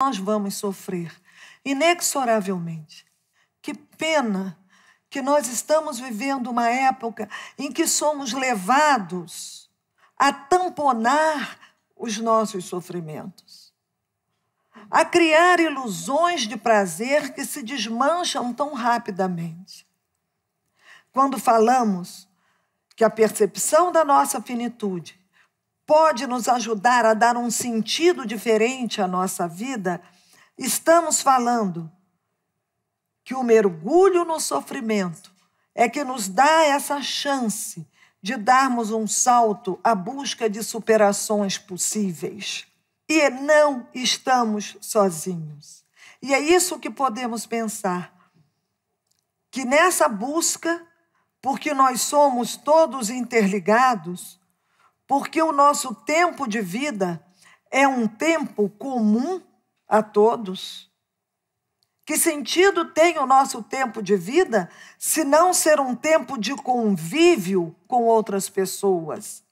nós vamos sofrer, inexoravelmente. Que pena que nós estamos vivendo uma época em que somos levados a tamponar os nossos sofrimentos, a criar ilusões de prazer que se desmancham tão rapidamente. Quando falamos que a percepção da nossa finitude pode nos ajudar a dar um sentido diferente à nossa vida, estamos falando que o mergulho no sofrimento é que nos dá essa chance de darmos um salto à busca de superações possíveis. E não estamos sozinhos. E é isso que podemos pensar. Que nessa busca, porque nós somos todos interligados, porque o nosso tempo de vida é um tempo comum a todos. Que sentido tem o nosso tempo de vida se não ser um tempo de convívio com outras pessoas?